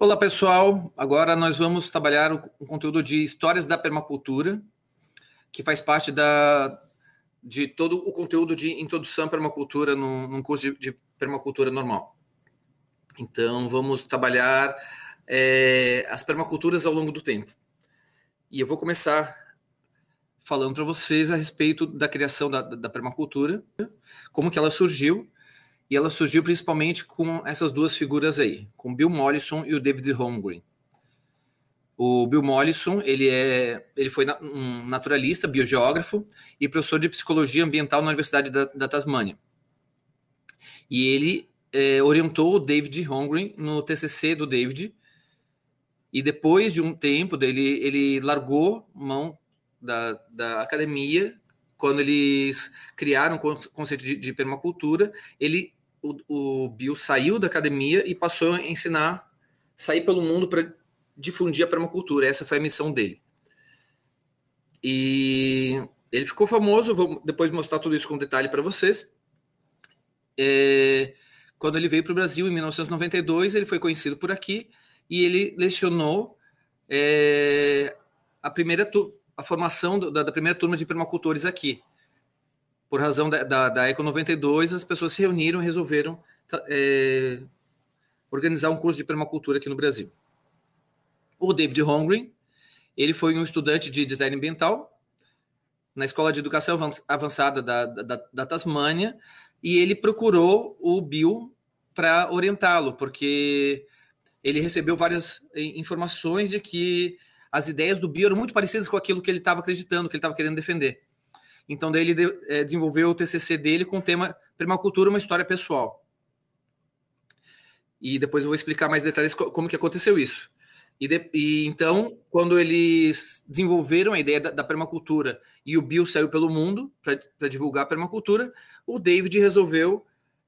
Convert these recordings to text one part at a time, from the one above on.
Olá, pessoal. Agora nós vamos trabalhar um conteúdo de histórias da permacultura, que faz parte da, de todo o conteúdo de introdução à permacultura num, num curso de, de, permacultura normal. Então, vamos trabalhar é, as permaculturas ao longo do tempo. E eu vou começar falando para vocês a respeito da criação da, da permacultura, como que ela surgiu e ela surgiu principalmente com essas duas figuras aí, com Bill Mollison e o David Holmgren. O Bill Mollison, ele, é, ele foi um naturalista, biogeógrafo e professor de psicologia ambiental na Universidade da, da Tasmânia. E ele é, orientou o David Holmgren no TCC do David. E depois de um tempo, ele ele largou mão da, da academia quando eles criaram o conceito de, de, permacultura, ele o, o Bill saiu da academia e passou a ensinar, sair pelo mundo para difundir a permacultura. Essa foi a missão dele. E ele ficou famoso, vou depois mostrar tudo isso com detalhe para vocês. É, quando ele veio para o Brasil em 1992, ele foi conhecido por aqui e ele lecionou é, a primeira a formação da, da, primeira turma de permacultores aqui por razão da, da, da Eco 92, as pessoas se reuniram e resolveram tá, é, organizar um curso de permacultura aqui no Brasil. O David Holmgren, ele foi um estudante de design ambiental na Escola de Educação Avançada da, da, da Tasmânia, e ele procurou o Bill para orientá-lo, porque ele recebeu várias é, informações de que as ideias do Bill eram muito parecidas com aquilo que ele estava acreditando, que ele estava querendo defender. Então, daí ele de, é, desenvolveu o TCC dele com o tema Permacultura, uma história pessoal. E depois eu vou explicar mais detalhes como que aconteceu isso. E, de, e então, quando eles desenvolveram a ideia da, da, permacultura e o Bill saiu pelo mundo para divulgar a permacultura, o David resolveu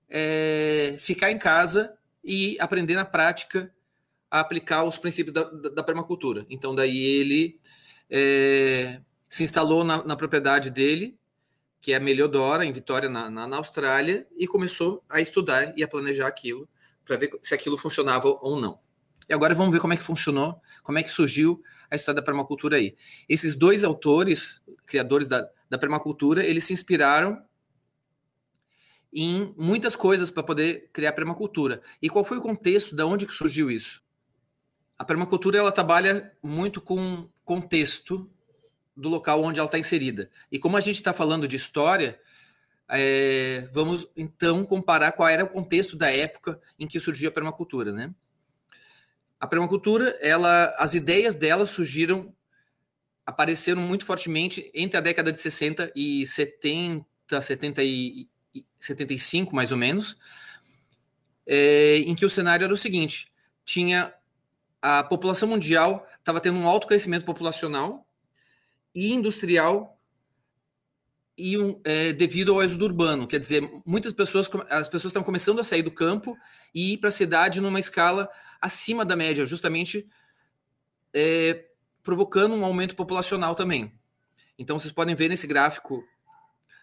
é, ficar em casa e aprender na prática a aplicar os princípios da, da, da permacultura. Então, daí ele é, se instalou na, na propriedade dele, que é a Meliodora, em Vitória, na, na, na Austrália, e começou a estudar e a planejar aquilo para ver se aquilo funcionava ou não. E agora vamos ver como é que funcionou, como é que surgiu a história da permacultura aí. Esses dois autores, criadores da, da permacultura, eles se inspiraram em muitas coisas para poder criar permacultura. E qual foi o contexto, de onde que surgiu isso? A permacultura ela trabalha muito com contexto do local onde ela está inserida. E como a gente está falando de história, é, vamos então comparar qual era o contexto da época em que surgiu a permacultura, né? A permacultura, ela, as ideias dela surgiram, apareceram muito fortemente entre a década de 60 e 70, 70 e 75 mais ou menos, é, em que o cenário era o seguinte: tinha a população mundial estava tendo um alto crescimento populacional e industrial e um, é, devido ao êxodo urbano. Quer dizer, muitas pessoas, as pessoas estão começando a sair do campo e ir para a cidade numa escala acima da média, justamente é, provocando um aumento populacional também. Então, vocês podem ver nesse gráfico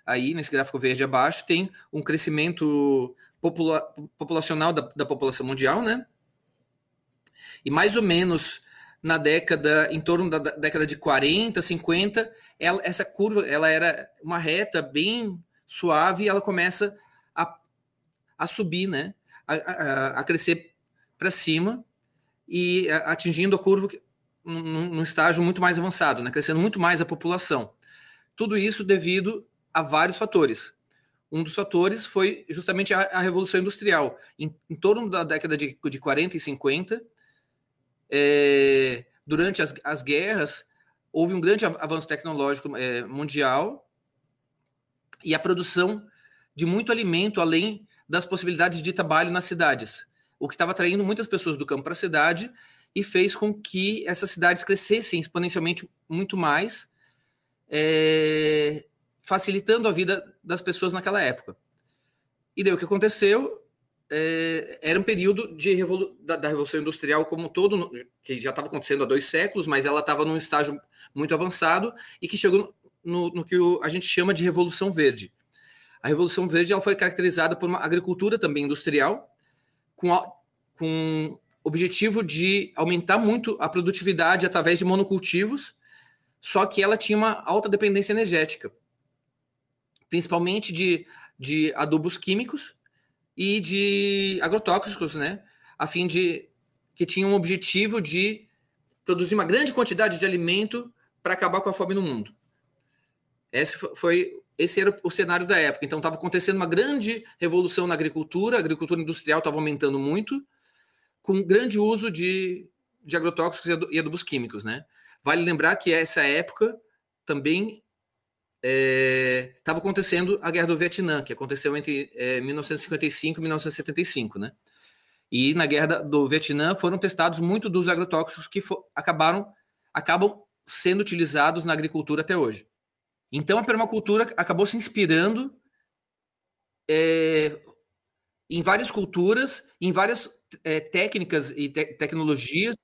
aí, nesse gráfico verde abaixo, tem um crescimento popula populacional da, da população mundial, né? E mais ou menos na década, em torno da década de 40, 50, ela, essa curva ela era uma reta bem suave e ela começa a, a subir, né? a, a, a crescer para cima e atingindo a curva num, estágio muito mais avançado, né? crescendo muito mais a população. Tudo isso devido a vários fatores. Um dos fatores foi justamente a, a Revolução Industrial. Em, em, torno da década de, de 40 e 50, é, durante as, as guerras, houve um grande avanço tecnológico é, mundial e a produção de muito alimento além das possibilidades de trabalho nas cidades, o que estava atraindo muitas pessoas do campo para a cidade e fez com que essas cidades crescessem exponencialmente muito mais, é, facilitando a vida das pessoas naquela época. E daí o que aconteceu é, era um período de revolu da, da, Revolução Industrial como um todo, que já estava acontecendo há dois séculos, mas ela estava num estágio muito avançado e que chegou no, no que o, a gente chama de Revolução Verde. A Revolução Verde ela foi caracterizada por uma agricultura também industrial, com, o com objetivo de aumentar muito a produtividade através de monocultivos, só que ela tinha uma alta dependência energética, principalmente de, de adubos químicos, e de agrotóxicos, né? A fim de que tinham um o objetivo de produzir uma grande quantidade de alimento para acabar com a fome no mundo. Esse foi esse era o cenário da época. Então estava acontecendo uma grande revolução na agricultura, a agricultura industrial estava aumentando muito, com grande uso de, de agrotóxicos e adubos químicos, né? Vale lembrar que essa época também estava é, acontecendo a Guerra do Vietnã, que aconteceu entre é, 1955 e 1975, né? E na Guerra do Vietnã foram testados muito dos agrotóxicos que for, acabaram acabam sendo utilizados na agricultura até hoje. Então a permacultura acabou se inspirando é, em várias culturas, em várias é, técnicas e te tecnologias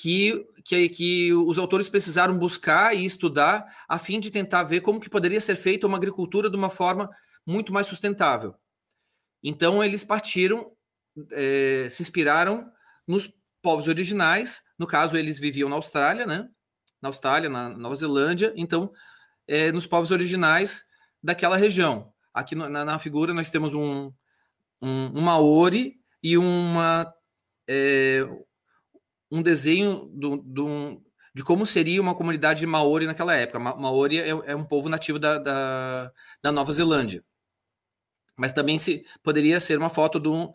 que, que, que os autores precisaram buscar e estudar a fim de tentar ver como que poderia ser feita uma agricultura de uma forma muito mais sustentável. Então eles partiram, é, se inspiraram nos povos originais, no caso eles viviam na Austrália, né? Na Austrália, na Nova Zelândia, então é, nos povos originais daquela região. Aqui no, na, na, figura nós temos um, um, um Maori e uma é, um desenho do, do, de como seria uma comunidade maori naquela época. Ma maori é, é, um povo nativo da, da, da, Nova Zelândia. Mas também se poderia ser uma foto de um,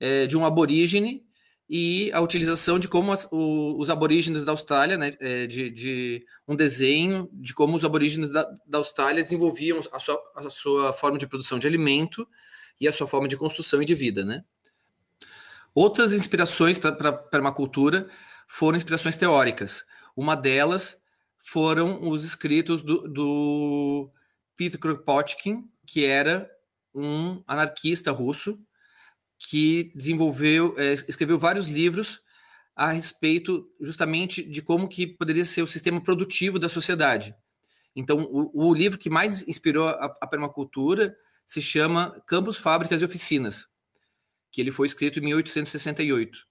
é, de um aborígene e a utilização de como as, o, os aborígenes da Austrália, né, é, de, de, um desenho de como os aborígenes da, da Austrália desenvolviam a sua, a sua forma de produção de alimento e a sua forma de construção e de vida, né? Outras inspirações para a permacultura foram inspirações teóricas. Uma delas foram os escritos do, do Peter Kropotkin, que era um anarquista russo que desenvolveu, é, escreveu vários livros a respeito justamente de como que poderia ser o sistema produtivo da sociedade. Então, o, o livro que mais inspirou a, a permacultura se chama Campos, Fábricas e Oficinas que ele foi escrito em 1868.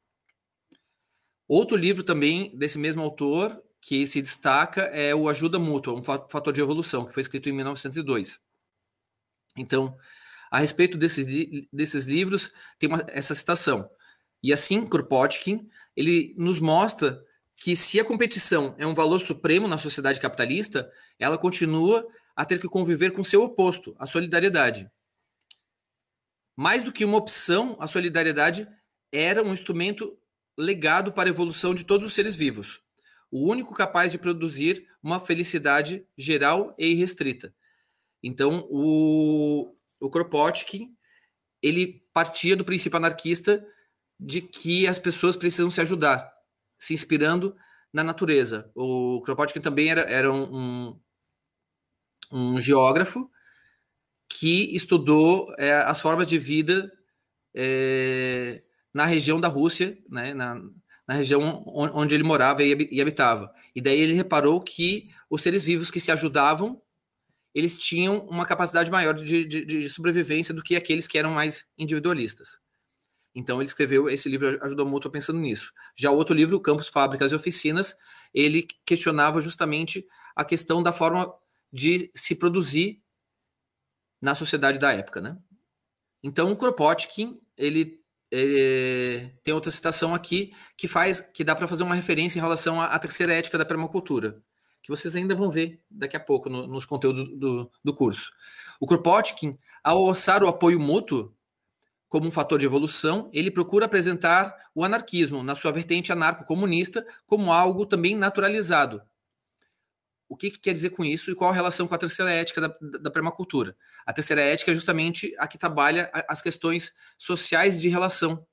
Outro livro também desse mesmo autor que se destaca é o Ajuda Mútua, um fator de evolução, que foi escrito em 1902. Então, a respeito desse, desses livros, tem uma, essa citação. E assim, Kropotkin, ele nos mostra que se a competição é um valor supremo na sociedade capitalista, ela continua a ter que conviver com seu oposto, a solidariedade. Mais do que uma opção, a solidariedade era um instrumento legado para a evolução de todos os seres vivos, o único capaz de produzir uma felicidade geral e irrestrita. Então, o, o Kropotkin, ele partia do princípio anarquista de que as pessoas precisam se ajudar, se inspirando na natureza. O Kropotkin também era, era um, um, um geógrafo que estudou é, as formas de vida é, na região da Rússia, né, na, na região onde ele morava e habitava. E daí ele reparou que os seres vivos que se ajudavam, eles tinham uma capacidade maior de, de, de sobrevivência do que aqueles que eram mais individualistas. Então ele escreveu esse livro, ajudou muito pensando nisso. Já o outro livro, Campos, Fábricas e Oficinas, ele questionava justamente a questão da forma de se produzir na sociedade da época, né? Então, o Kropotkin, ele, ele é, tem outra citação aqui que faz que dá para fazer uma referência em relação à, à, terceira ética da permacultura, que vocês ainda vão ver daqui a pouco no, nos conteúdos do, do, curso. O Kropotkin, ao alçar o apoio mútuo como um fator de evolução, ele procura apresentar o anarquismo, na sua vertente anarco-comunista, como algo também naturalizado, o que, que, quer dizer com isso e qual a relação com a terceira ética da, da permacultura? A terceira ética é justamente a que trabalha as questões sociais de relação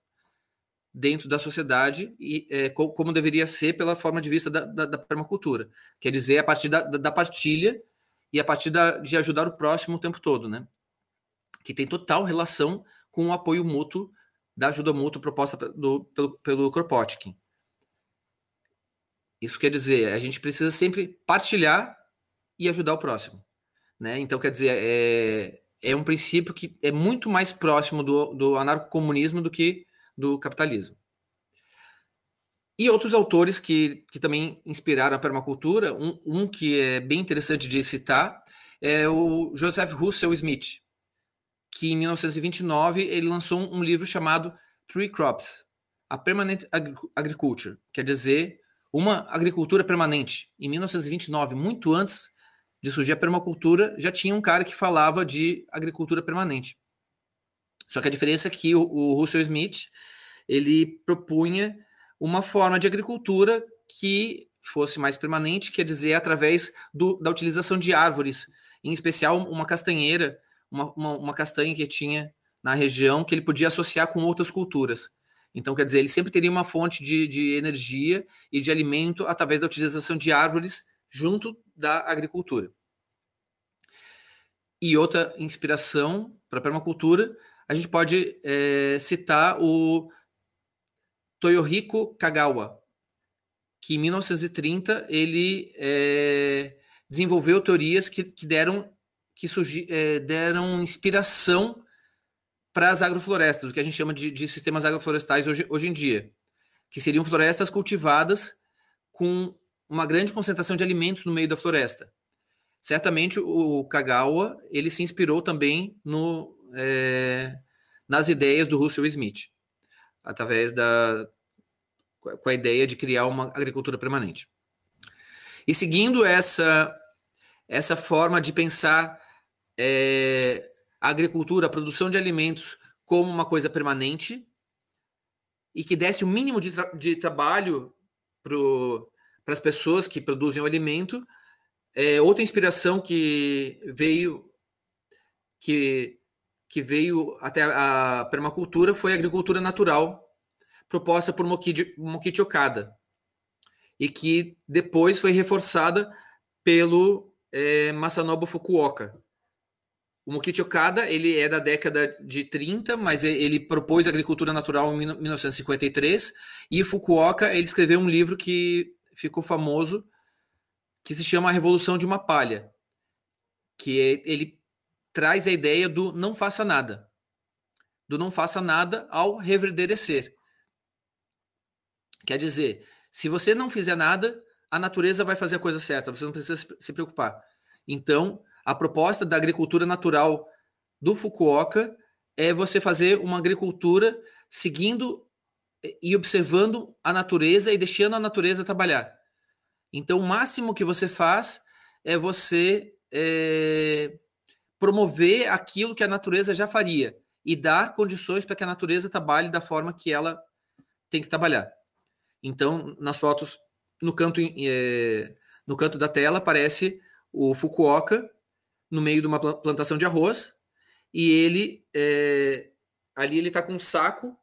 dentro da sociedade e é, como deveria ser pela forma de vista da, da, da permacultura. Quer dizer, a partir da, da partilha e a partir de ajudar o próximo o tempo todo, né? Que tem total relação com o apoio mútuo da ajuda mútua proposta do, pelo, pelo Kropotkin. Isso quer dizer, a gente precisa sempre partilhar e ajudar o próximo. Né? Então, quer dizer, é, é um princípio que é muito mais próximo do, do anarcocomunismo do que do capitalismo. E outros autores que, que também inspiraram a permacultura, um, um que é bem interessante de citar, é o Joseph Russell Smith, que em 1929 ele lançou um livro chamado Three Crops, A Permanent Agriculture, quer dizer, uma agricultura permanente. Em 1929, muito antes de surgir a permacultura, já tinha um cara que falava de agricultura permanente. Só que a diferença é que o, Russell Smith ele propunha uma forma de agricultura que fosse mais permanente, quer dizer, através do, da utilização de árvores, em especial uma castanheira, uma, uma, uma castanha que tinha na região que ele podia associar com outras culturas. Então, quer dizer, ele sempre teria uma fonte de, de energia e de alimento através da utilização de árvores junto da agricultura. E outra inspiração para a permacultura, a gente pode é, citar o Toyohiko Kagawa, que em 1930 ele é, desenvolveu teorias que, que deram que surgi, é, deram inspiração para as agroflorestas, o que a gente chama de, de sistemas agroflorestais hoje, hoje em dia, que seriam florestas cultivadas com uma grande concentração de alimentos no meio da floresta. Certamente o Kagawa ele se inspirou também no, é, nas ideias do Russell Smith, através da com a ideia de criar uma agricultura permanente. E seguindo essa essa forma de pensar é, a agricultura, a produção de alimentos como uma coisa permanente e que desse o mínimo de, tra de trabalho para as pessoas que produzem o alimento. É, outra inspiração que veio que, que veio até a permacultura foi a agricultura natural proposta por Mokichi Okada e que depois foi reforçada pelo é, Masanobu Fukuoka o Mokichi Okada, ele é da década de 30, mas ele propôs a agricultura natural em 1953. E Fukuoka, ele escreveu um livro que ficou famoso, que se chama A Revolução de uma Palha, que é, ele traz a ideia do não faça nada. Do não faça nada ao reverdecer. Quer dizer, se você não fizer nada, a natureza vai fazer a coisa certa, você não precisa se preocupar. Então, a proposta da agricultura natural do Fukuoka é você fazer uma agricultura seguindo e observando a natureza e deixando a natureza trabalhar. Então, o máximo que você faz é você é, promover aquilo que a natureza já faria e dar condições para que a natureza trabalhe da forma que ela tem que trabalhar. Então, nas fotos, no canto, é, no canto da tela, aparece o Fukuoka no meio de uma plantação de arroz e ele é, ali ele está com um saco,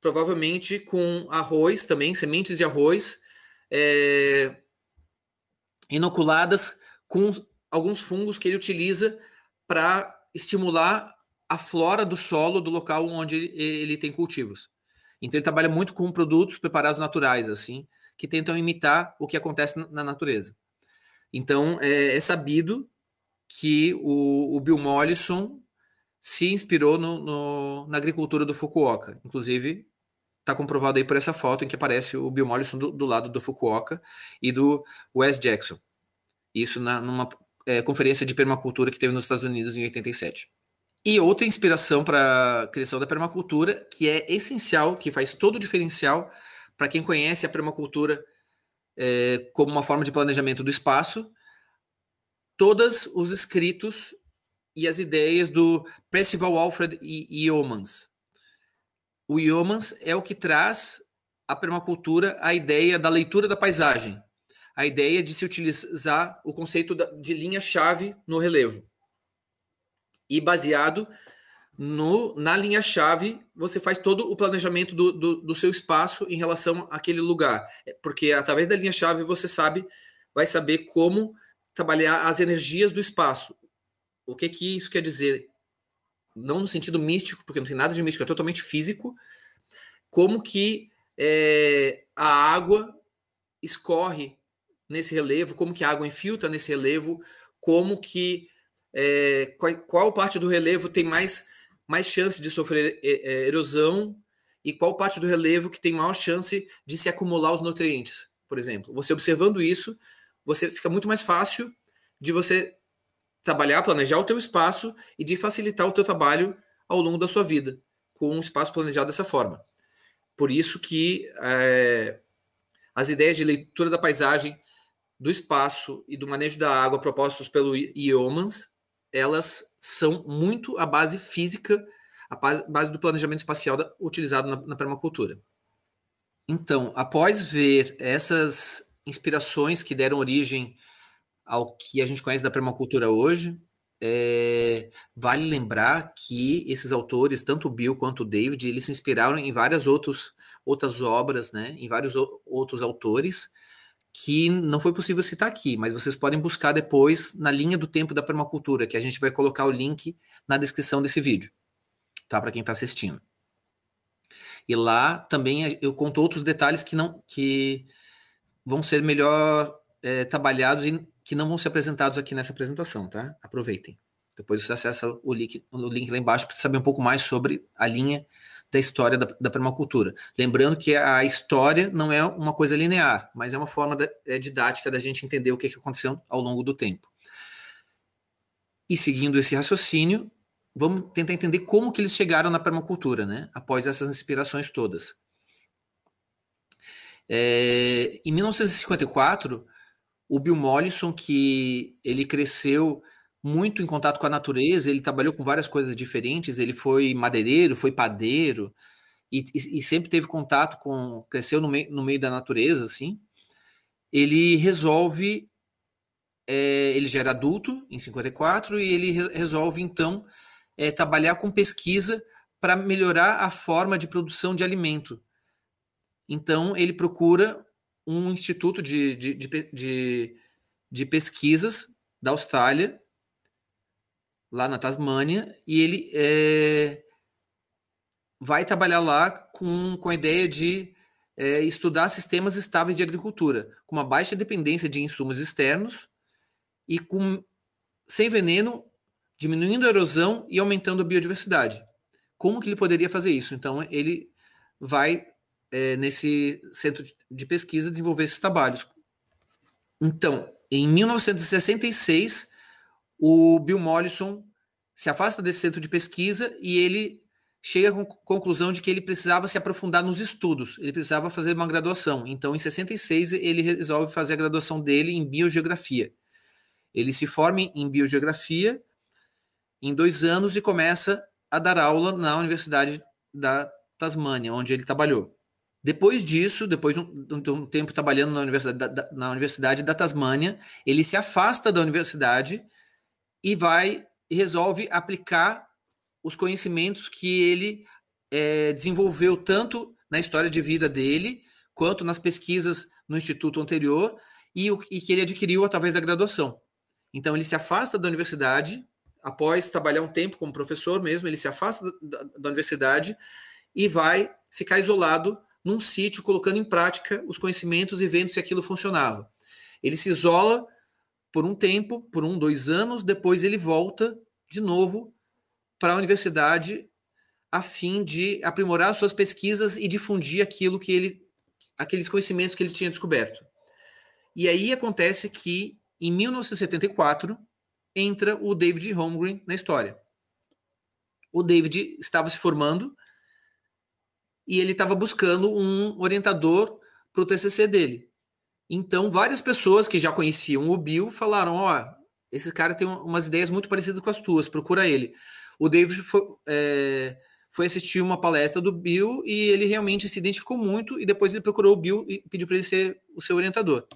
provavelmente com arroz também, sementes de arroz é, inoculadas com alguns fungos que ele utiliza para estimular a flora do solo do local onde ele, ele tem cultivos. Então ele trabalha muito com produtos preparados naturais, assim, que tentam imitar o que acontece na natureza. Então é, é sabido que o, o Bill Mollison se inspirou no, no, na agricultura do Fukuoka. Inclusive, está comprovado aí por essa foto em que aparece o Bill Mollison do, do lado do Fukuoka e do Wes Jackson. Isso na, numa é, conferência de permacultura que teve nos Estados Unidos em 87. E outra inspiração para a criação da permacultura, que é essencial, que faz todo o diferencial para quem conhece a permacultura é, como uma forma de planejamento do espaço, todos os escritos e as ideias do Percival Alfred e Yeomans. O Yeomans é o que traz à permacultura a ideia da leitura da paisagem, a ideia de se utilizar o conceito de linha-chave no relevo. E baseado no, na linha-chave, você faz todo o planejamento do, do, do, seu espaço em relação àquele lugar. É, porque através da linha-chave você sabe, vai saber como trabalhar as energias do espaço. O que que isso quer dizer? Não no sentido místico, porque não tem nada de místico, é totalmente físico. Como que é, a água escorre nesse relevo, como que a água infiltra nesse relevo, como que é, qual, qual, parte do relevo tem mais mais chance de sofrer é, é, erosão e qual parte do relevo que tem maior chance de se acumular os nutrientes, por exemplo. Você observando isso, você fica muito mais fácil de você trabalhar, planejar o teu espaço e de facilitar o teu trabalho ao longo da sua vida com um espaço planejado dessa forma. Por isso que é, as ideias de leitura da paisagem, do espaço e do manejo da água propostos pelo IOMANS, elas são muito a base física, a base do planejamento espacial utilizado na, na permacultura. Então, após ver essas inspirações que deram origem ao que a gente conhece da permacultura hoje. É, vale lembrar que esses autores, tanto o Bill quanto o David, eles se inspiraram em várias outros, outras obras, né, em vários outros autores, que não foi possível citar aqui, mas vocês podem buscar depois na linha do tempo da permacultura, que a gente vai colocar o link na descrição desse vídeo, tá? Para quem está assistindo. E lá também eu conto outros detalhes que não que vão ser melhor é, trabalhados e que não vão ser apresentados aqui nessa apresentação, tá? Aproveitem. Depois você acessa o link, o link lá embaixo para saber um pouco mais sobre a linha da história da, da, permacultura. Lembrando que a história não é uma coisa linear, mas é uma forma da, é didática da gente entender o que, que aconteceu ao longo do tempo. E seguindo esse raciocínio, vamos tentar entender como que eles chegaram na permacultura, né? Após essas inspirações todas. É, em 1954, o Bill Mollison, que ele cresceu muito em contato com a natureza, ele trabalhou com várias coisas diferentes, ele foi madeireiro, foi padeiro, e, e, e sempre teve contato com, cresceu no, mei, no meio da natureza, assim, ele resolve, é, ele já era adulto, em 54, e ele re, resolve, então, é, trabalhar com pesquisa para melhorar a forma de produção de alimento. Então, ele procura um instituto de, de, de, de, de pesquisas da Austrália, lá na Tasmânia, e ele é, vai trabalhar lá com, com a ideia de é, estudar sistemas estáveis de agricultura, com uma baixa dependência de insumos externos e com sem veneno, diminuindo a erosão e aumentando a biodiversidade. Como que ele poderia fazer isso? Então ele vai é, nesse centro de pesquisa desenvolver esses trabalhos. Então, em 1966, o Bill Mollison se afasta desse centro de pesquisa e ele chega à conclusão de que ele precisava se aprofundar nos estudos, ele precisava fazer uma graduação. Então, em 66, ele resolve fazer a graduação dele em biogeografia. Ele se forma em biogeografia em dois anos e começa a dar aula na Universidade da Tasmânia, onde ele trabalhou. Depois disso, depois de um, de um tempo trabalhando na universidade, da, na universidade da Tasmânia, ele se afasta da universidade e vai e resolve aplicar os conhecimentos que ele é, desenvolveu tanto na história de vida dele quanto nas pesquisas no instituto anterior e, o, e que ele adquiriu através da graduação. Então ele se afasta da universidade após trabalhar um tempo como professor mesmo, ele se afasta da, da universidade e vai ficar isolado num sítio, colocando em prática os conhecimentos e vendo se aquilo funcionava. Ele se isola por um tempo, por um, dois anos, depois ele volta de novo para a universidade a fim de aprimorar suas pesquisas e difundir aquilo que ele, aqueles conhecimentos que ele tinha descoberto. E aí acontece que, em 1974, entra o David Holmgren na história. O David estava se formando, e ele estava buscando um orientador para o TCC dele. Então, várias pessoas que já conheciam o Bill falaram: Ó, oh, esse cara tem umas ideias muito parecidas com as tuas, procura ele. O David foi, é, foi assistir uma palestra do Bill e ele realmente se identificou muito. E depois ele procurou o Bill e pediu para ele ser o seu orientador.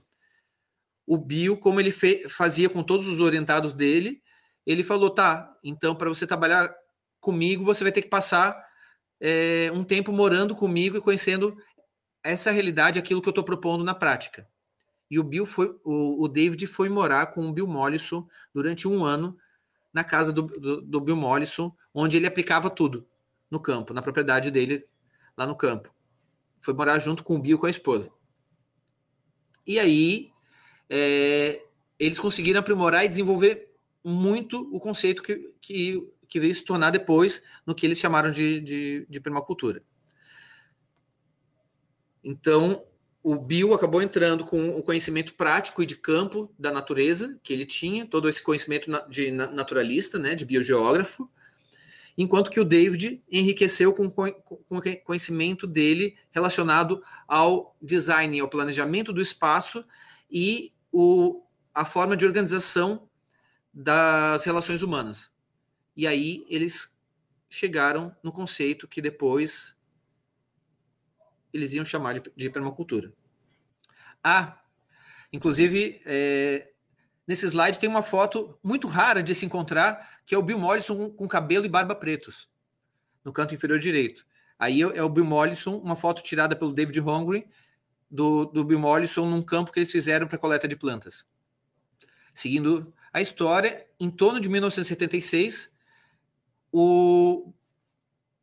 O Bill, como ele fazia com todos os orientados dele, ele falou: Tá, então para você trabalhar comigo, você vai ter que passar é, um tempo morando comigo e conhecendo essa realidade, aquilo que eu estou propondo na prática. E o Bill foi, o, o, David foi morar com o Bill Mollison durante um ano na casa do, do, do Bill Mollison, onde ele aplicava tudo no campo, na propriedade dele lá no campo. Foi morar junto com o Bill com a esposa. E aí é, eles conseguiram aprimorar e desenvolver muito o conceito que, que que veio se tornar depois no que eles chamaram de, de, de permacultura. Então, o Bill acabou entrando com o conhecimento prático e de campo da natureza que ele tinha, todo esse conhecimento de naturalista, né, de biogeógrafo, enquanto que o David enriqueceu com, com o conhecimento dele relacionado ao design, ao planejamento do espaço e o, a forma de organização das relações humanas. E aí eles chegaram no conceito que depois eles iam chamar de, de permacultura. Ah, inclusive, é, nesse slide tem uma foto muito rara de se encontrar, que é o Bill Mollison com cabelo e barba pretos, no canto inferior direito. Aí é, é o Bill Mollison, uma foto tirada pelo David Hongren, do, do Bill Mollison num campo que eles fizeram para coleta de plantas. Seguindo a história, em torno de 1976, o,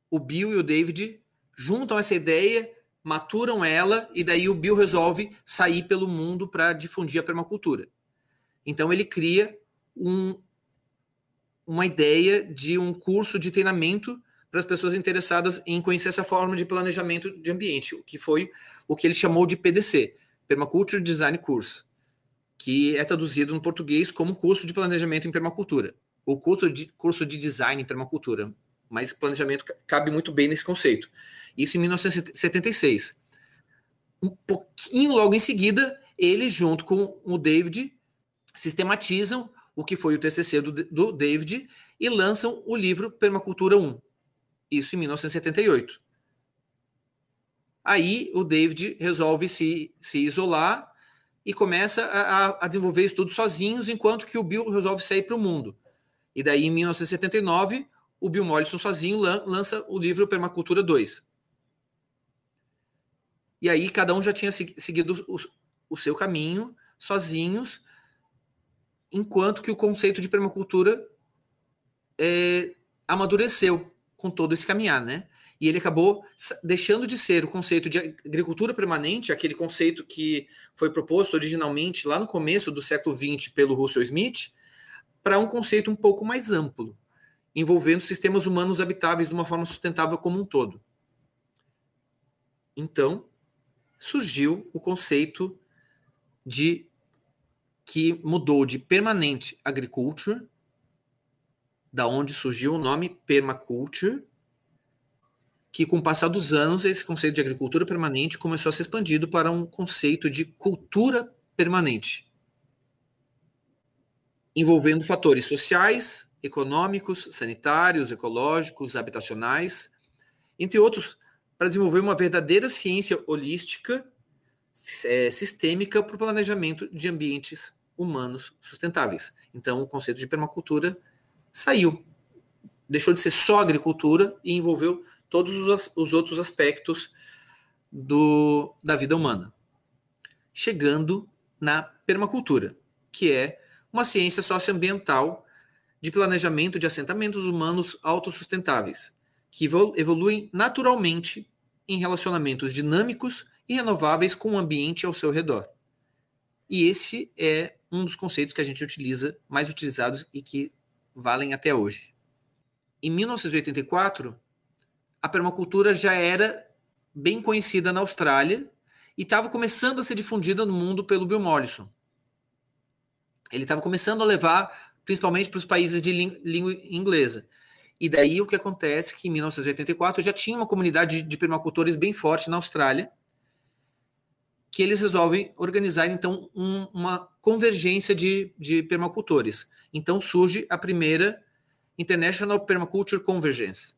o Bill e o David juntam essa ideia, maturam ela, e daí o Bill resolve sair pelo mundo para difundir a permacultura. Então ele cria um, uma ideia de um curso de treinamento para as pessoas interessadas em conhecer essa forma de planejamento de ambiente, o que foi o que ele chamou de PDC, Permaculture Design Course, que é traduzido no português como curso de planejamento em permacultura o curso de, curso de design em permacultura, mas planejamento cabe muito bem nesse conceito. Isso em 1976. Um pouquinho logo em seguida, ele, junto com o David, sistematizam o que foi o TCC do, do David e lançam o livro Permacultura 1. Isso em 1978. Aí o David resolve se, se isolar e começa a, a desenvolver estudos sozinhos, enquanto que o Bill resolve sair para o mundo. E daí, em 1979, o Bill Mollison sozinho lança o livro Permacultura 2. E aí cada um já tinha seguido o, seu caminho, sozinhos, enquanto que o conceito de permacultura é, amadureceu com todo esse caminhar, né? E ele acabou deixando de ser o conceito de agricultura permanente, aquele conceito que foi proposto originalmente lá no começo do século XX pelo Russell Smith, para um conceito um pouco mais amplo, envolvendo sistemas humanos habitáveis de uma forma sustentável como um todo. Então, surgiu o conceito de que mudou de permanente agriculture, da onde surgiu o nome permaculture, que com o passar dos anos esse conceito de agricultura permanente começou a ser expandido para um conceito de cultura permanente envolvendo fatores sociais, econômicos, sanitários, ecológicos, habitacionais, entre outros, para desenvolver uma verdadeira ciência holística é, sistêmica para o planejamento de ambientes humanos sustentáveis. Então, o conceito de permacultura saiu, deixou de ser só agricultura e envolveu todos os, os outros aspectos do, da vida humana, chegando na permacultura, que é uma ciência socioambiental de planejamento de assentamentos humanos autossustentáveis, que evoluem naturalmente em relacionamentos dinâmicos e renováveis com o ambiente ao seu redor. E esse é um dos conceitos que a gente utiliza, mais utilizados e que valem até hoje. Em 1984, a permacultura já era bem conhecida na Austrália e estava começando a ser difundida no mundo pelo Bill Mollison ele estava começando a levar principalmente para os países de língua inglesa. E daí o que acontece que em 1984 já tinha uma comunidade de permacultores bem forte na Austrália, que eles resolvem organizar então um, uma convergência de, de permacultores. Então surge a primeira International Permaculture Convergence,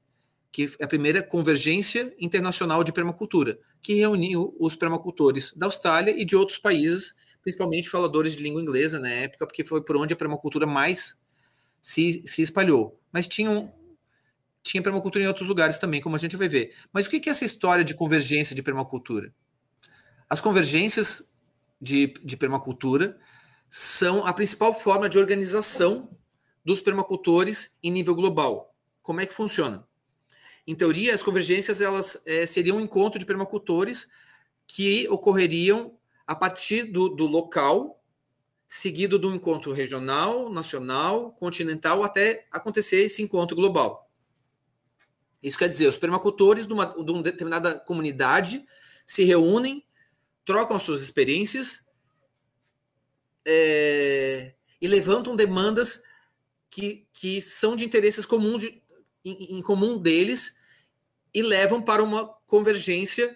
que é a primeira convergência internacional de permacultura, que reuniu os permacultores da Austrália e de outros países principalmente faladores de língua inglesa na época, porque foi por onde a permacultura mais se, se espalhou. Mas tinham, tinha permacultura em outros lugares também, como a gente vai ver. Mas o que é essa história de convergência de permacultura? As convergências de, de permacultura são a principal forma de organização dos permacultores em nível global. Como é que funciona? Em teoria, as convergências elas é, seriam um encontro de permacultores que ocorreriam a partir do, do local, seguido do encontro regional, nacional, continental, até acontecer esse encontro global. Isso quer dizer, os permacultores de uma, de uma determinada comunidade se reúnem, trocam suas experiências é, e levantam demandas que, que são de interesses comuns de, em, em comum deles e levam para uma convergência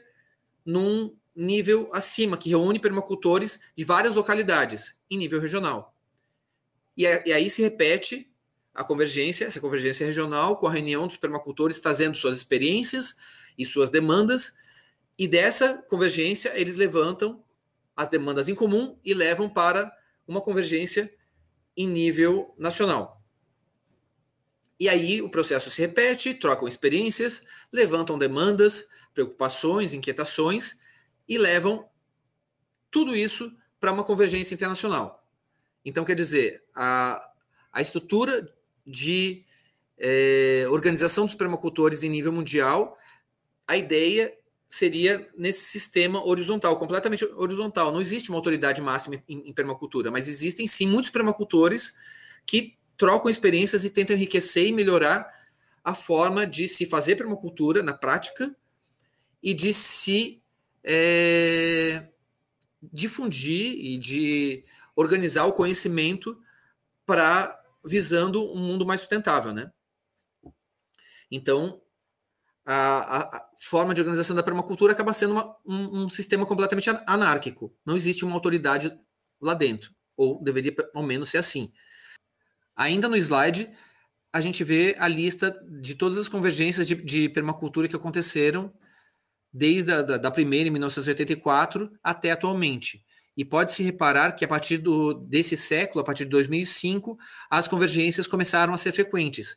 num nível acima, que reúne permacultores de várias localidades, em nível regional. E, é, e aí se repete a convergência, essa convergência regional, com a reunião dos permacultores trazendo suas experiências e suas demandas, e dessa convergência eles levantam as demandas em comum e levam para uma convergência em nível nacional. E aí o processo se repete, trocam experiências, levantam demandas, preocupações, inquietações, e levam tudo isso para uma convergência internacional. Então, quer dizer, a, a estrutura de é, organização dos permacultores em nível mundial, a ideia seria nesse sistema horizontal, completamente horizontal. Não existe uma autoridade máxima em, em permacultura, mas existem sim muitos permacultores que trocam experiências e tentam enriquecer e melhorar a forma de se fazer permacultura na prática e de se é, difundir e de organizar o conhecimento para visando um mundo mais sustentável, né? Então, a, a, forma de organização da permacultura acaba sendo uma, um, um, sistema completamente anárquico. Não existe uma autoridade lá dentro, ou deveria ao menos ser assim. Ainda no slide, a gente vê a lista de todas as convergências de, de permacultura que aconteceram desde a da, da primeira, em 1984, até atualmente. E pode-se reparar que a partir do, desse século, a partir de 2005, as convergências começaram a ser frequentes,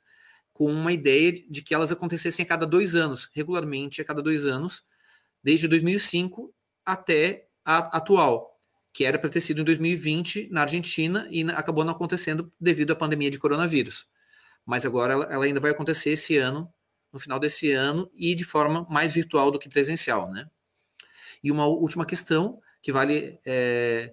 com uma ideia de que elas acontecessem a cada dois anos, regularmente a cada dois anos, desde 2005 até a atual, que era para ter sido em 2020 na Argentina e acabou não acontecendo devido à pandemia de coronavírus. Mas agora ela, ela ainda vai acontecer esse ano, no final desse ano e de forma mais virtual do que presencial, né? E uma última questão que vale é,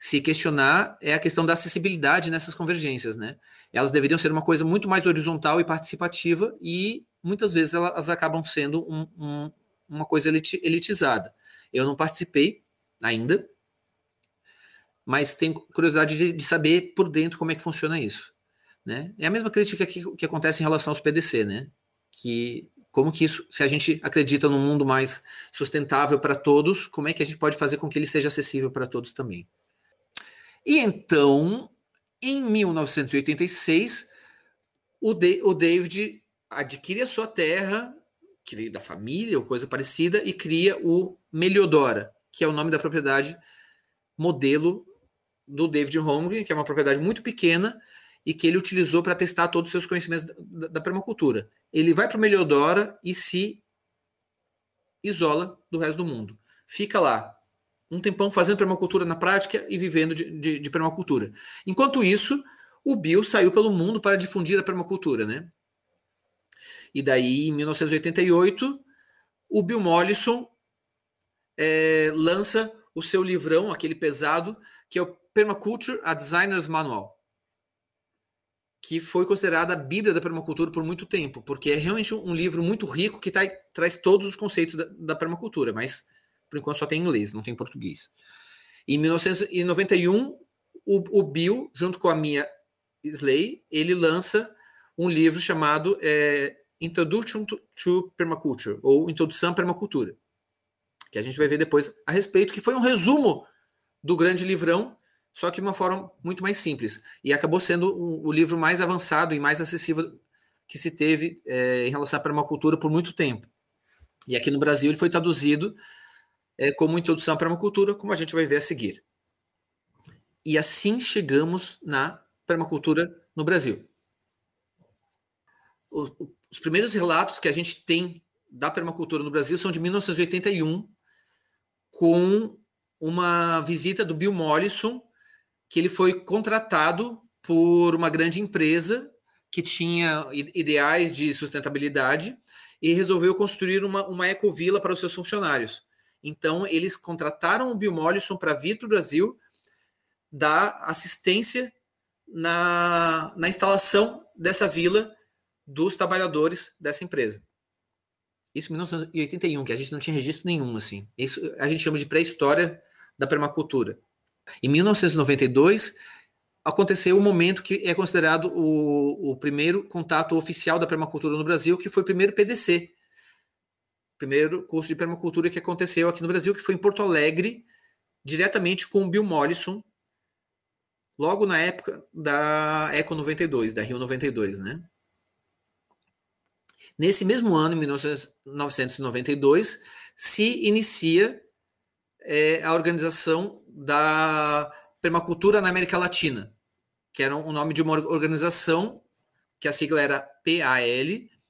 se questionar é a questão da acessibilidade nessas convergências, né? Elas deveriam ser uma coisa muito mais horizontal e participativa e muitas vezes elas acabam sendo um, um, uma coisa elitizada. Eu não participei ainda, mas tenho curiosidade de, de, saber por dentro como é que funciona isso. Né? É a mesma crítica que, que acontece em relação aos PDC, né? que como que isso, se a gente acredita num mundo mais sustentável para todos, como é que a gente pode fazer com que ele seja acessível para todos também? E então, em 1986, o, de o David adquire a sua terra, que veio da família ou coisa parecida, e cria o Meliodora, que é o nome da propriedade modelo do David Holmgren, que é uma propriedade muito pequena e que ele utilizou para testar todos os seus conhecimentos da, da permacultura ele vai para o Meliodora e se isola do resto do mundo. Fica lá um tempão fazendo permacultura na prática e vivendo de, de, de permacultura. Enquanto isso, o Bill saiu pelo mundo para difundir a permacultura, né? E daí, em 1988, o Bill Mollison é, lança o seu livrão, aquele pesado, que é o Permaculture, a Designer's Manual que foi considerada a Bíblia da permacultura por muito tempo, porque é realmente um livro muito rico que tá, traz todos os conceitos da, da, permacultura, mas por enquanto só tem inglês, não tem português. Em 1991, o, o Bill, junto com a Mia Slay, ele lança um livro chamado é, Introduction to, to Permaculture, ou Introdução à Permacultura, que a gente vai ver depois a respeito, que foi um resumo do grande livrão só que de uma forma muito mais simples. E acabou sendo o, livro mais avançado e mais acessível que se teve é, em relação à permacultura por muito tempo. E aqui no Brasil ele foi traduzido é, como Introdução à Permacultura, como a gente vai ver a seguir. E assim chegamos na permacultura no Brasil. O, o, os primeiros relatos que a gente tem da permacultura no Brasil são de 1981, com uma visita do Bill Mollison, que ele foi contratado por uma grande empresa que tinha ideais de sustentabilidade e resolveu construir uma, uma ecovila para os seus funcionários. Então, eles contrataram o Bill Mollison para vir para o Brasil dar assistência na, na instalação dessa vila dos trabalhadores dessa empresa. Isso em 1981, que a gente não tinha registro nenhum, assim. Isso a gente chama de pré-história da permacultura. Em 1992, aconteceu o um momento que é considerado o, o primeiro contato oficial da permacultura no Brasil, que foi o primeiro PDC, primeiro curso de permacultura que aconteceu aqui no Brasil, que foi em Porto Alegre, diretamente com o Bill Mollison, logo na época da Eco 92, da Rio 92, né? Nesse mesmo ano, em 1992, se inicia é, a organização da permacultura na América Latina, que era o nome de uma organização, que a sigla era PAL,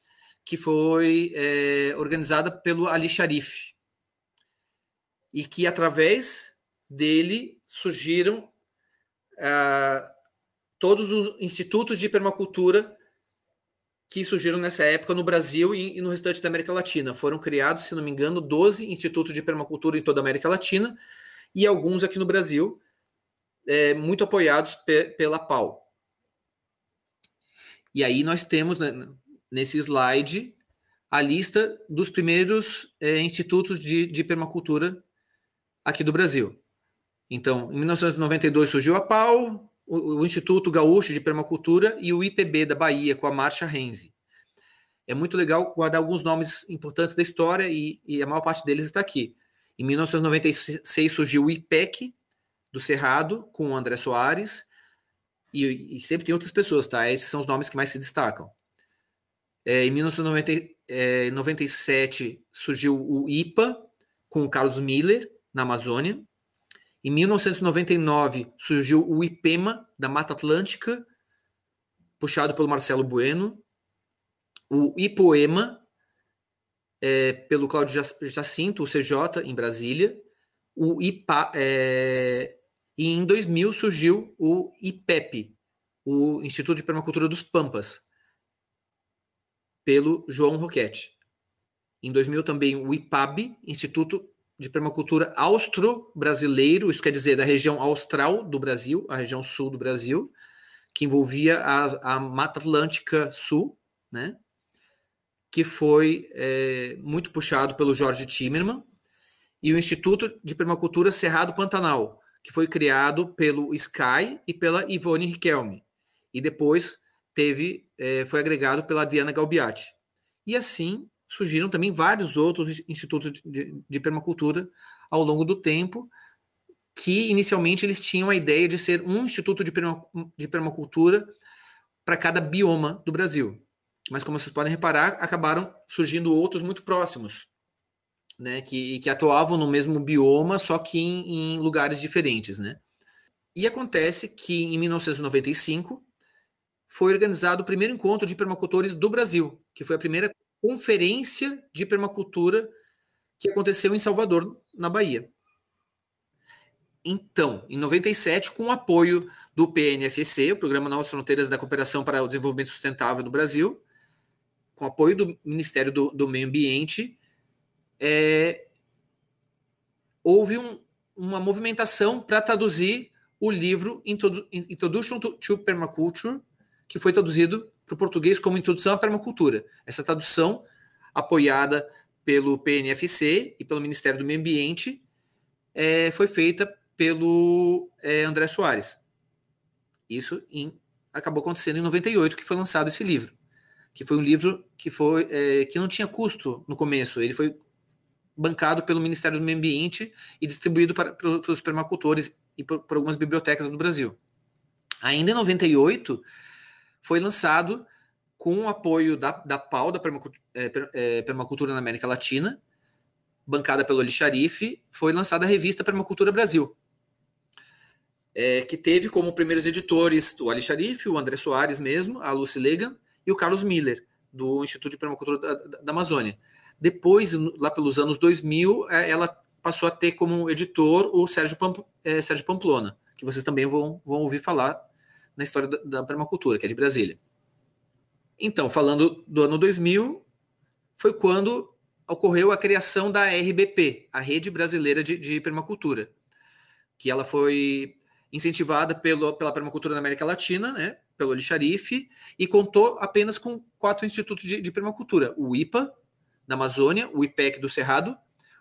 que foi é, organizada pelo Ali Sharif. E que, através dele, surgiram ah, todos os institutos de permacultura que surgiram nessa época no Brasil e, no restante da América Latina. Foram criados, se não me engano, 12 institutos de permacultura em toda a América Latina, e alguns aqui no Brasil, é, muito apoiados pe pela PAU. E aí nós temos né, nesse slide a lista dos primeiros é, institutos de, de permacultura aqui do Brasil. Então, em 1992 surgiu a PAU, o, o Instituto Gaúcho de Permacultura e o IPB da Bahia, com a Marcha Renzi. É muito legal guardar alguns nomes importantes da história e, e a maior parte deles está aqui. Em 1996 surgiu o IPEC do Cerrado, com o André Soares, e, e sempre tem outras pessoas, tá? Esses são os nomes que mais se destacam. É, em 1997 é, surgiu o IPA, com o Carlos Miller, na Amazônia. Em 1999 surgiu o IPEMA, da Mata Atlântica, puxado pelo Marcelo Bueno. O IPOEMA, é, pelo Cláudio Jacinto, o CJ, em Brasília, o IPA, é, e em 2000 surgiu o IPEP, o Instituto de Permacultura dos Pampas, pelo João Roquete. Em 2000 também o IPAB, Instituto de Permacultura Austro-Brasileiro, isso quer dizer da região austral do Brasil, a região sul do Brasil, que envolvia a, a Mata Atlântica Sul, né? que foi é, muito puxado pelo Jorge Timmerman, e o Instituto de Permacultura Cerrado Pantanal, que foi criado pelo Sky e pela Ivone Riquelme, e depois teve é, foi agregado pela Diana Galbiati. E assim surgiram também vários outros institutos de, de, permacultura ao longo do tempo, que inicialmente eles tinham a ideia de ser um instituto de permacultura para cada bioma do Brasil. Mas como vocês podem reparar, acabaram surgindo outros muito próximos, né? Que, que atuavam no mesmo bioma, só que em, em lugares diferentes, né? E acontece que em 1995 foi organizado o primeiro encontro de permacultores do Brasil, que foi a primeira conferência de permacultura que aconteceu em Salvador, na Bahia. Então, em 97, com o apoio do PNFC, o Programa Novas Fronteiras da Cooperação para o Desenvolvimento Sustentável no Brasil, com apoio do Ministério do, do Meio Ambiente, é, houve um, uma movimentação para traduzir o livro Introduction to, Permaculture, que foi traduzido para o português como Introdução à Permacultura. Essa tradução, apoiada pelo PNFC e pelo Ministério do Meio Ambiente, é, foi feita pelo é, André Soares. Isso em, acabou acontecendo em 98, que foi lançado esse livro que foi um livro que foi é, que não tinha custo no começo. Ele foi bancado pelo Ministério do Meio Ambiente e distribuído para, para, para os permacultores e por, por, algumas bibliotecas do Brasil. Ainda em 98, foi lançado com o apoio da, da PAU, da é, é, Permacultura, na América Latina, bancada pelo Ali Sharif, foi lançada a revista Permacultura Brasil, é, que teve como primeiros editores o Ali Sharif, o André Soares mesmo, a Lucy Legan, e o Carlos Miller, do Instituto de Permacultura da, da Amazônia. Depois, lá pelos anos 2000, é, ela passou a ter como editor o Sérgio, Pamp, é, Sérgio Pamplona, que vocês também vão, vão ouvir falar na história da, da permacultura, que é de Brasília. Então, falando do ano 2000, foi quando ocorreu a criação da RBP, a Rede Brasileira de, de Permacultura, que ela foi incentivada pelo, pela permacultura na América Latina, né? pelo Ali Sharif e contou apenas com quatro institutos de, de permacultura: o IPA, da Amazônia, o IPEC do Cerrado,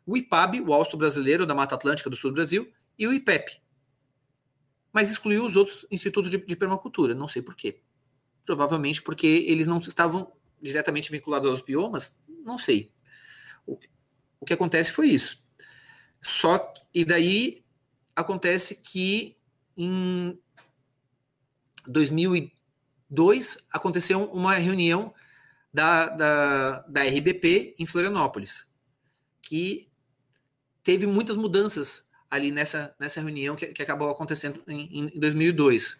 o IPAB, o Austro Brasileiro da Mata Atlântica do Sul do Brasil, e o IPEP. Mas excluiu os outros institutos de, de permacultura, não sei por quê. Provavelmente porque eles não estavam diretamente vinculados aos biomas, não sei. O, o que acontece foi isso. Só e daí acontece que em 2002 aconteceu uma reunião da, da, da RBP em Florianópolis, que teve muitas mudanças ali nessa, nessa reunião que, que acabou acontecendo em, em 2002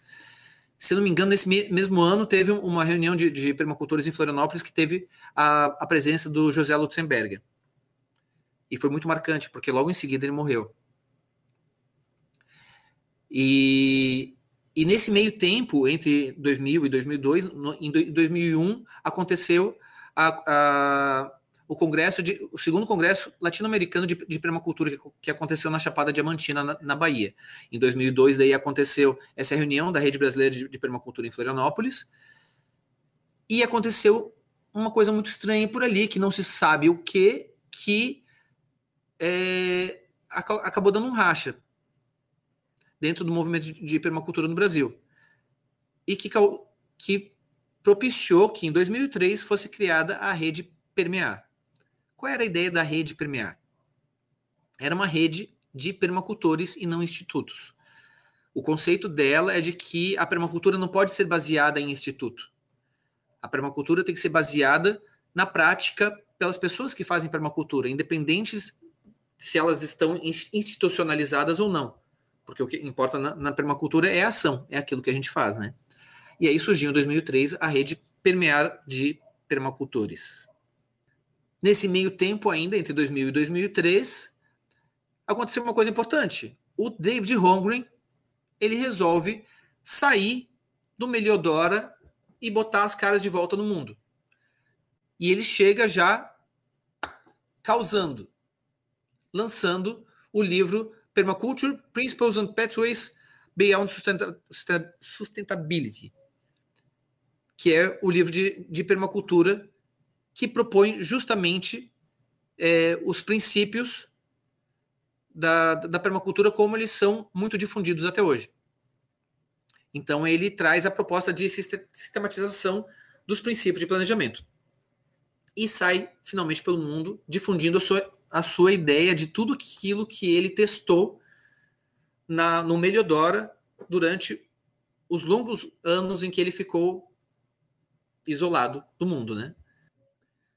se não me engano, nesse mesmo ano teve uma reunião de, de permacultores em Florianópolis que teve a, a, presença do José Lutzenberger. E foi muito marcante, porque logo em seguida ele morreu. E e nesse meio tempo, entre 2000 e 2002, no, em 2001, aconteceu a, a, o congresso de, o segundo congresso latino-americano de, de, permacultura que, que, aconteceu na Chapada Diamantina, na, na, Bahia. Em 2002, daí aconteceu essa reunião da Rede Brasileira de, de Permacultura em Florianópolis. E aconteceu uma coisa muito estranha por ali, que não se sabe o que, que é, acabou dando um racha dentro do movimento de permacultura no Brasil. E que, que propiciou que em 2003 fosse criada a rede Permear. Qual era a ideia da rede Permear? Era uma rede de permacultores e não institutos. O conceito dela é de que a permacultura não pode ser baseada em instituto. A permacultura tem que ser baseada na prática pelas pessoas que fazem permacultura, independentes se elas estão institucionalizadas ou não. Porque o que importa na, na permacultura é a ação, é aquilo que a gente faz, né? E aí surgiu em 2003 a rede Permear de Permacultores. Nesse meio tempo ainda, entre 2000 e 2003, aconteceu uma coisa importante. O David Holmgren, ele resolve sair do Meliodora e botar as caras de volta no mundo. E ele chega já causando, lançando o livro Permaculture Principles and Pathways Beyond Sustainability, que é o livro de, de permacultura que propõe justamente é, os princípios da, da permacultura como eles são muito difundidos até hoje. Então ele traz a proposta de sistematização dos princípios de planejamento e sai finalmente pelo mundo difundindo a sua a sua ideia de tudo aquilo que ele testou na, no Meliodora durante os longos anos em que ele ficou isolado do mundo, né?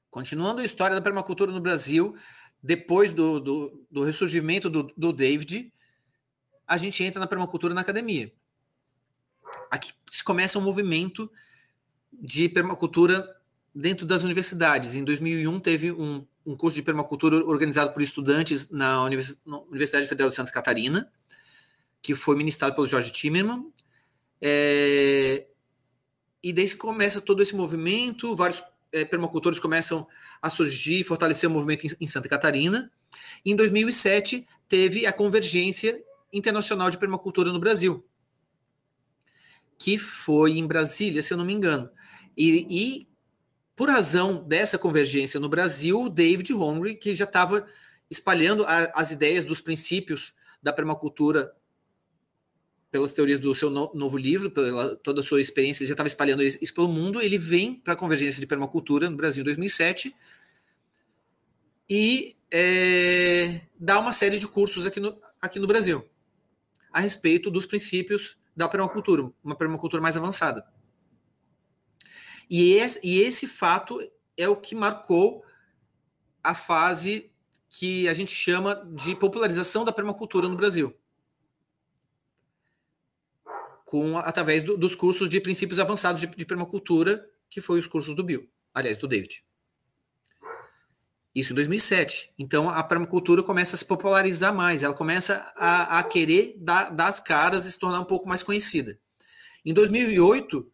Continuando a história da permacultura no Brasil, depois do, do, do ressurgimento do, do David, a gente entra na permacultura na academia. Aqui se começa um movimento de permacultura dentro das universidades. Em 2001 teve um um curso de permacultura organizado por estudantes na Universidade Federal de Santa Catarina, que foi ministrado pelo Jorge Timmerman. É, e daí se começa todo esse movimento, vários é, permacultores começam a surgir e fortalecer o movimento em, em Santa Catarina. E em 2007 teve a Convergência Internacional de Permacultura no Brasil, que foi em Brasília, se eu não me engano. E, e por razão dessa convergência no Brasil, David Holmgren, que já estava espalhando a, as ideias dos princípios da permacultura pelas teorias do seu no, novo livro, pela toda a sua experiência, ele já estava espalhando isso pelo mundo, ele vem para a convergência de permacultura no Brasil em 2007 e é, dá uma série de cursos aqui no, aqui no Brasil a respeito dos princípios da permacultura, uma permacultura mais avançada. E esse, e esse fato é o que marcou a fase que a gente chama de popularização da permacultura no Brasil. Com, através do, dos cursos de princípios avançados de, de, permacultura, que foi os cursos do Bill, aliás, do David. Isso em 2007. Então a permacultura começa a se popularizar mais, ela começa a, a querer dar, dar as caras e se tornar um pouco mais conhecida. Em 2008,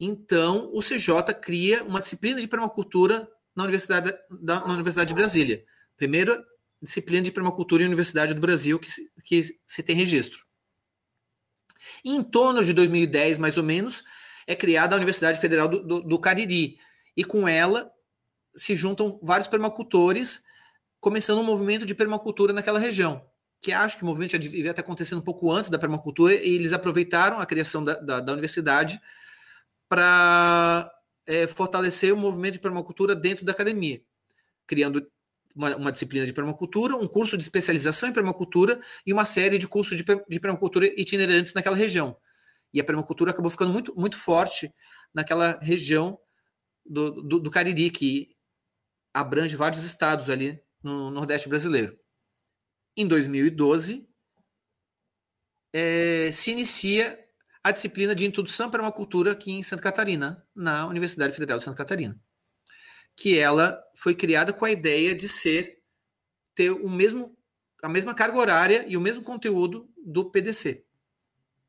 então, o CJ cria uma disciplina de permacultura na Universidade, da, na Universidade de Brasília. Primeira disciplina de permacultura em Universidade do Brasil que se, que se tem registro. em torno de 2010, mais ou menos, é criada a Universidade Federal do, do, do Cariri. E com ela se juntam vários permacultores, começando um movimento de permacultura naquela região que acho que o movimento já devia estar acontecendo um pouco antes da permacultura, e eles aproveitaram a criação da, da, da universidade para é, fortalecer o movimento de permacultura dentro da academia, criando uma, uma, disciplina de permacultura, um curso de especialização em permacultura e uma série de cursos de, de permacultura itinerantes naquela região. E a permacultura acabou ficando muito, muito forte naquela região do, do, do Cariri, que abrange vários estados ali no Nordeste brasileiro. Em 2012, é, se inicia a disciplina de Introdução para uma Cultura aqui em Santa Catarina, na Universidade Federal de Santa Catarina, que ela foi criada com a ideia de ser ter o mesmo a mesma carga horária e o mesmo conteúdo do PDC,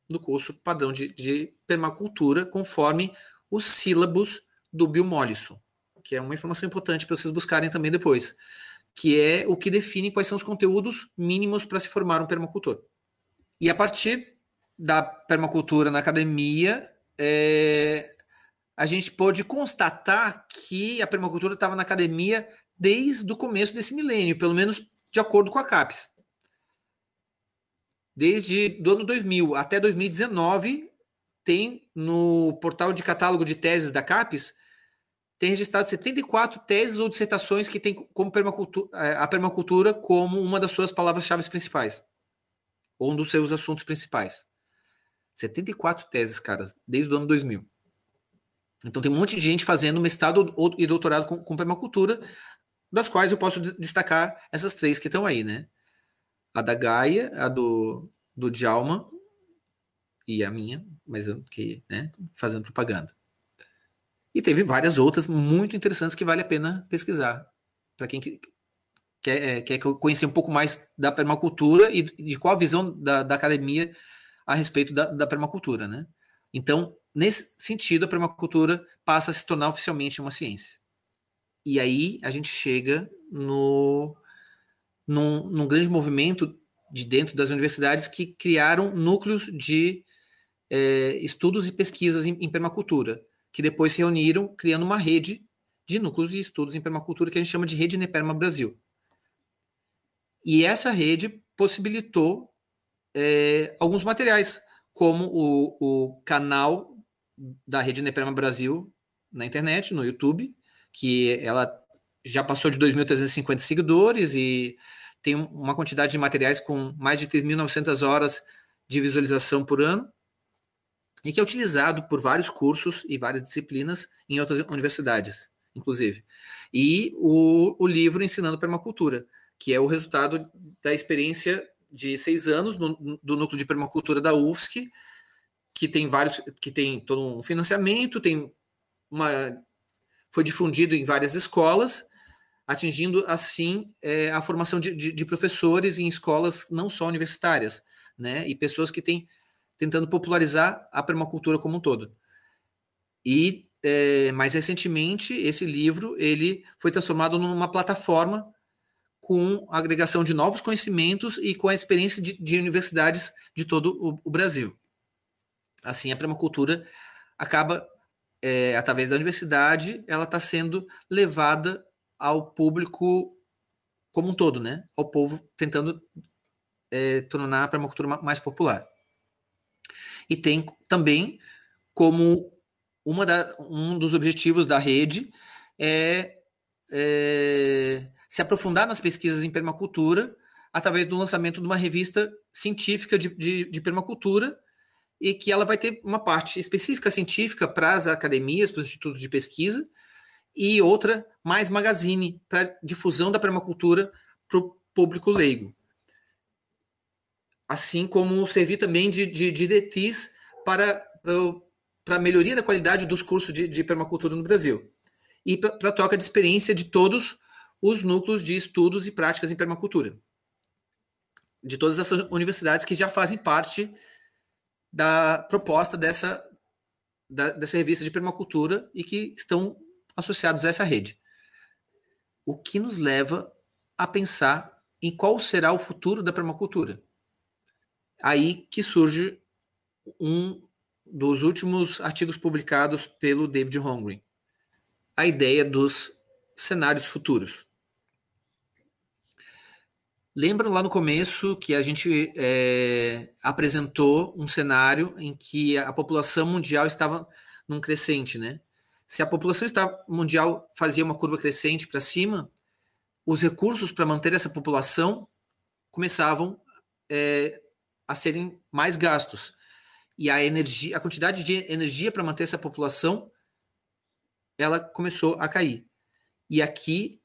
do curso padrão de, de permacultura, conforme os sílabos do Bill Mollison, que é uma informação importante para vocês buscarem também depois, que é o que define quais são os conteúdos mínimos para se formar um permacultor. E a partir da permacultura na academia, é, a gente pôde constatar que a permacultura estava na academia desde o começo desse milênio, pelo menos de acordo com a CAPES. Desde do ano 2000 até 2019, tem no portal de catálogo de teses da CAPES, tem registrado 74 teses ou dissertações que tem como permacultura, é, a permacultura como uma das suas palavras-chave principais, ou um dos seus assuntos principais. 74 teses, cara, desde o ano 2000. Então tem um monte de gente fazendo mestrado e doutorado com, com permacultura, das quais eu posso destacar essas três que estão aí, né? A da Gaia, a do, do Djalma e a minha, mas eu fiquei né, fazendo propaganda. E teve várias outras muito interessantes que vale a pena pesquisar. Para quem que, quer, que é, quer conhecer um pouco mais da permacultura e de qual a visão da, da academia a respeito da, da permacultura, né? Então, nesse sentido, a permacultura passa a se tornar oficialmente uma ciência. E aí a gente chega no, num, num grande movimento de dentro das universidades que criaram núcleos de é, estudos e pesquisas em, em, permacultura, que depois se reuniram criando uma rede de núcleos de estudos em permacultura que a gente chama de Rede Neperma Brasil. E essa rede possibilitou é, alguns materiais, como o, o, canal da Rede Neprema Brasil na internet, no YouTube, que ela já passou de 2.350 seguidores e tem uma quantidade de materiais com mais de 3.900 horas de visualização por ano, e que é utilizado por vários cursos e várias disciplinas em outras universidades, inclusive. E o, o livro Ensinando Permacultura, que é o resultado da experiência de seis anos no, do núcleo de permacultura da UFSC, que tem vários, que tem todo um financiamento, tem uma foi difundido em várias escolas, atingindo assim é, a formação de, de, de, professores em escolas não só universitárias, né, e pessoas que têm tentando popularizar a permacultura como um todo. E é, mais recentemente esse livro ele foi transformado numa plataforma com a agregação de novos conhecimentos e com a experiência de, de universidades de todo o, o, Brasil. Assim, a permacultura acaba, é, através da universidade, ela está sendo levada ao público como um todo, né? Ao povo, tentando é, tornar a permacultura mais popular. E tem também como uma da, um dos objetivos da rede é, é se aprofundar nas pesquisas em permacultura através do lançamento de uma revista científica de, de, de permacultura e que ela vai ter uma parte específica científica para as academias, para os institutos de pesquisa e outra mais magazine para difusão da permacultura para o público leigo. Assim como servir também de, de, de para, para a melhoria da qualidade dos cursos de, de permacultura no Brasil. E para a troca de experiência de todos os núcleos de estudos e práticas em permacultura de todas as universidades que já fazem parte da proposta dessa, da, dessa revista de permacultura e que estão associados a essa rede. O que nos leva a pensar em qual será o futuro da permacultura. Aí que surge um dos últimos artigos publicados pelo David Holmgren, a ideia dos cenários futuros. Lembram lá no começo que a gente é, apresentou um cenário em que a população mundial estava num crescente, né? Se a população mundial fazia uma curva crescente para cima, os recursos para manter essa população começavam é, a serem mais gastos e a energia, a quantidade de energia para manter essa população, ela começou a cair. E aqui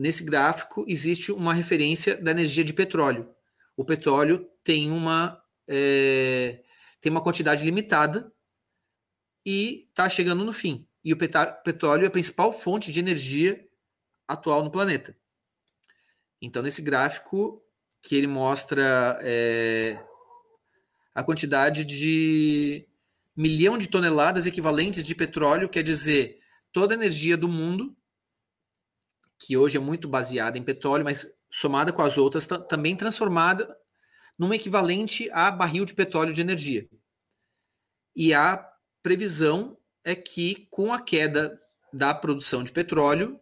nesse gráfico existe uma referência da energia de petróleo. O petróleo tem uma, é, tem uma quantidade limitada e está chegando no fim. E o petróleo é a principal fonte de energia atual no planeta. Então, nesse gráfico que ele mostra é, a quantidade de milhão de toneladas equivalentes de petróleo, quer dizer, toda a energia do mundo que hoje é muito baseada em petróleo, mas somada com as outras, também transformada numa equivalente a barril de petróleo de energia. E a previsão é que, com a queda da produção de petróleo,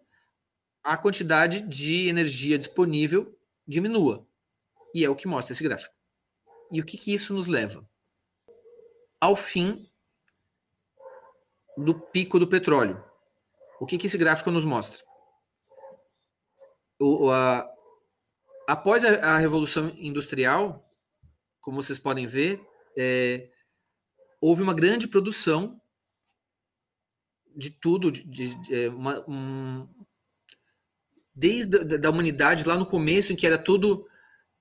a quantidade de energia disponível diminua. E é o que mostra esse gráfico. E o que, que isso nos leva? Ao fim do pico do petróleo. O que, que esse gráfico nos mostra? o, a, após a, a, Revolução Industrial, como vocês podem ver, é, houve uma grande produção de tudo, de, de, de é, uma, um, desde da, da, humanidade lá no começo, em que era tudo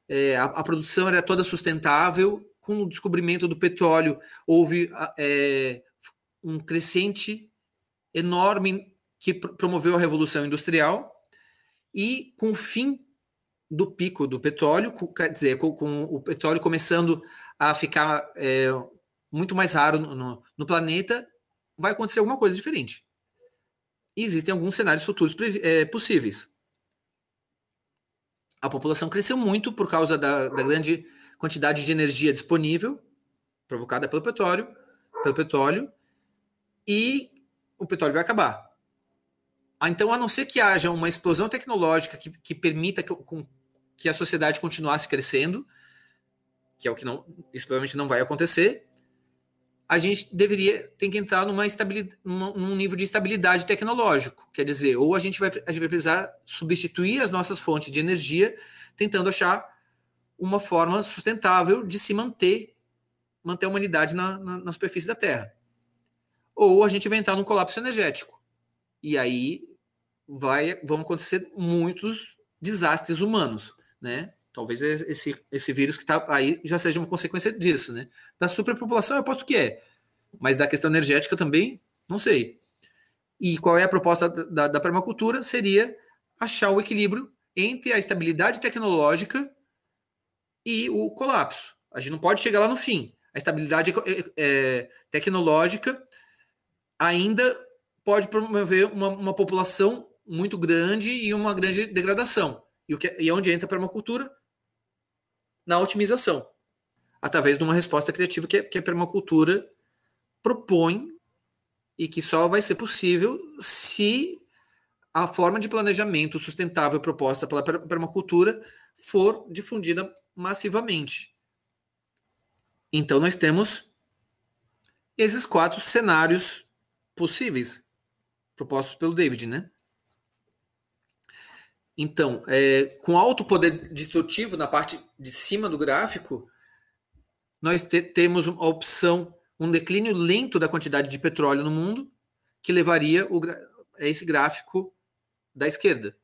é, a, a, produção era toda sustentável, com o descobrimento do petróleo houve é, um crescente enorme que promoveu a revolução industrial e com o fim do pico do petróleo, quer dizer, com, com o petróleo começando a ficar é, muito mais raro no, no, no, planeta, vai acontecer alguma coisa diferente. E existem alguns cenários futuros é, possíveis. A população cresceu muito por causa da, da grande quantidade de energia disponível provocada pelo petróleo, pelo petróleo, e o petróleo vai acabar. Ah, então, a não ser que haja uma explosão tecnológica que, que permita que, com, que a sociedade continuasse crescendo, que é o que não, isso provavelmente não vai acontecer, a gente deveria tem que entrar numa estabilidade, num nível de estabilidade tecnológico, quer dizer, ou a gente vai a gente vai precisar substituir as nossas fontes de energia, tentando achar uma forma sustentável de se manter manter a humanidade na, na, na superfície da Terra, ou a gente vai entrar num colapso energético. E aí vai, vão acontecer muitos desastres humanos, né? Talvez esse, esse vírus que está aí já seja uma consequência disso, né? Da superpopulação, eu aposto que é. Mas da questão energética também, não sei. E qual é a proposta da, da, permacultura? Seria achar o equilíbrio entre a estabilidade tecnológica e o colapso. A gente não pode chegar lá no fim. A estabilidade é, é, tecnológica ainda pode promover uma, uma população muito grande e uma grande degradação. E, o que, é, e é onde entra a permacultura? Na otimização, através de uma resposta criativa que, é, que a permacultura propõe e que só vai ser possível se a forma de planejamento sustentável proposta pela permacultura for difundida massivamente. Então, nós temos esses quatro cenários possíveis propostos pelo David, né? Então, é, com alto poder destrutivo na parte de cima do gráfico, nós te temos a opção um declínio lento da quantidade de petróleo no mundo, que levaria o, esse gráfico da esquerda.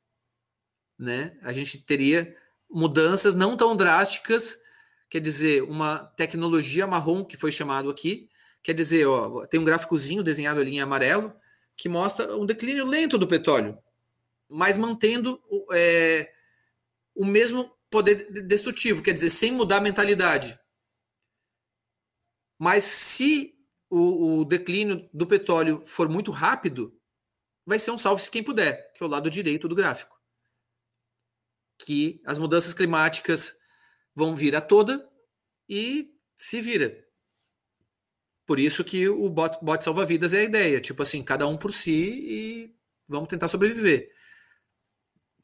Né? A gente teria mudanças não tão drásticas, quer dizer, uma tecnologia marrom, que foi chamado aqui, quer dizer, ó, tem um gráficozinho desenhado ali em amarelo, que mostra um declínio lento do petróleo, mas mantendo é, o mesmo poder destrutivo, quer dizer, sem mudar a mentalidade. Mas se o, o declínio do petróleo for muito rápido, vai ser um salve-se quem puder, que é o lado direito do gráfico. Que as mudanças climáticas vão vir a toda e se vira. Por isso que o bot, bot salva-vidas é a ideia. Tipo assim, cada um por si e vamos tentar sobreviver.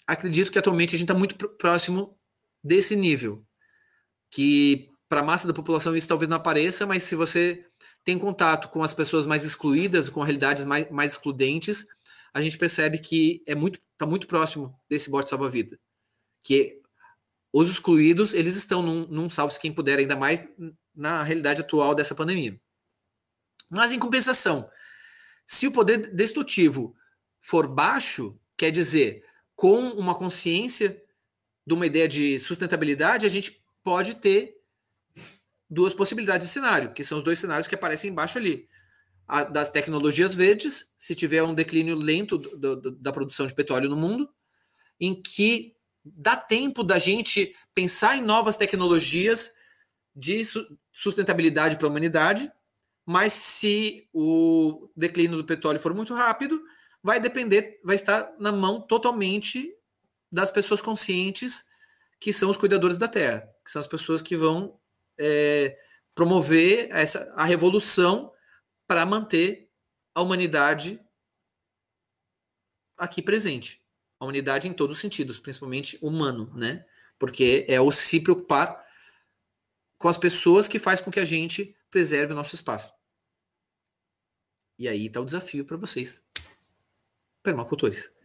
Acredito que atualmente a gente está muito próximo desse nível. Que para a massa da população isso talvez não apareça, mas se você tem contato com as pessoas mais excluídas, com realidades mais, mais excludentes, a gente percebe que é muito está muito próximo desse bot salva-vida. Que os excluídos, eles estão num, num salve-se quem puder, ainda mais na realidade atual dessa pandemia. Mas, em compensação, se o poder destrutivo for baixo, quer dizer, com uma consciência de uma ideia de sustentabilidade, a gente pode ter duas possibilidades de cenário, que são os dois cenários que aparecem embaixo ali. A, das tecnologias verdes, se tiver um declínio lento do, do, da produção de petróleo no mundo, em que dá tempo da gente pensar em novas tecnologias de sustentabilidade para a humanidade mas se o declínio do petróleo for muito rápido, vai depender, vai estar na mão totalmente das pessoas conscientes, que são os cuidadores da terra, que são as pessoas que vão é, promover essa, a revolução para manter a humanidade aqui presente. A humanidade em todos os sentidos, principalmente humano, né? Porque é o se preocupar com as pessoas que faz com que a gente preserve o nosso espaço. E aí está o desafio para vocês, permacultores.